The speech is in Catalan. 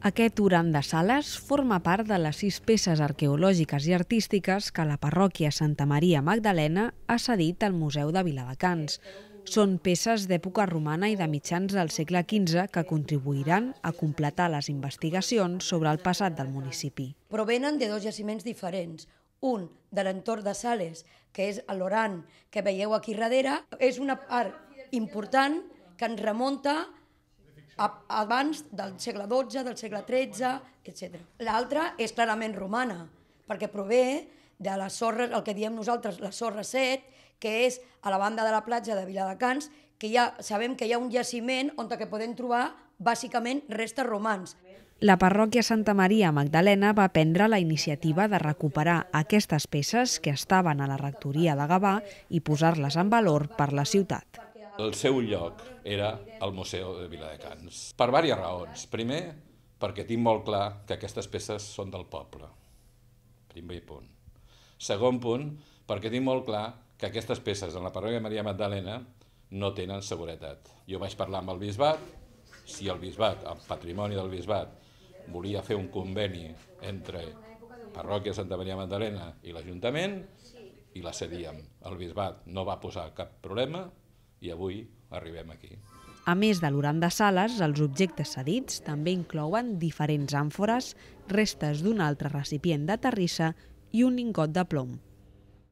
Aquest Uran de sales forma part de les sis peces arqueològiques i artístiques que la parròquia Santa Maria Magdalena ha cedit al Museu de Viladecans. Són peces d'època romana i de mitjans del segle XV que contribuiran a completar les investigacions sobre el passat del municipi. Provenen de dos jaciments diferents. Un, de l'entorn de Sales, que és l'Oran, que veieu aquí darrere, és una part important que ens remunta abans del segle XII, del segle XIII, etc. L'altra és clarament romana, perquè prové de la sorra, el que diem nosaltres, la sorra set, que és a la banda de la platja de Viladecans, que ja sabem que hi ha un jaciment on que podem trobar bàsicament restes romans. La parròquia Santa Maria Magdalena va prendre la iniciativa de recuperar aquestes peces que estaven a la rectoria de Gavà i posar-les en valor per la ciutat. El seu lloc era el Museu de Viladecans, per diverses raons. Primer, perquè tinc molt clar que aquestes peces són del poble. Primer punt. Segon punt, perquè tinc molt clar que aquestes peces en la parròquia de Maria Magdalena no tenen seguretat. Jo vaig parlar amb el bisbat, si el bisbat, el patrimoni del bisbat, volia fer un conveni entre parròquia Santa Maria Magdalena i l'Ajuntament, i la cedíem. El bisbat no va posar cap problema, i avui arribem aquí. A més de l'uran de sales, els objectes cedits també inclouen diferents àmfores, restes d'un altre recipient de terrissa i un lingot de plom.